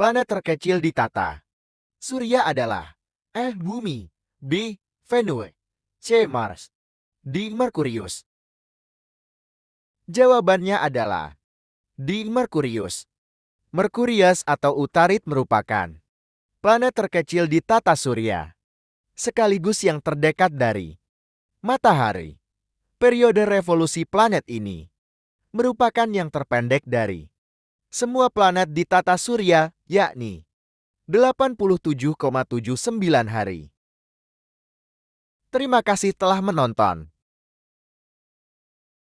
planet terkecil di tata. Surya adalah E. Bumi, B. Venue, C. Mars, D. Merkurius. Jawabannya adalah D. Merkurius. Merkurius atau Utarit merupakan planet terkecil di tata surya, sekaligus yang terdekat dari matahari. Periode revolusi planet ini merupakan yang terpendek dari semua planet di tata surya, yakni 87,79 hari. Terima kasih telah menonton.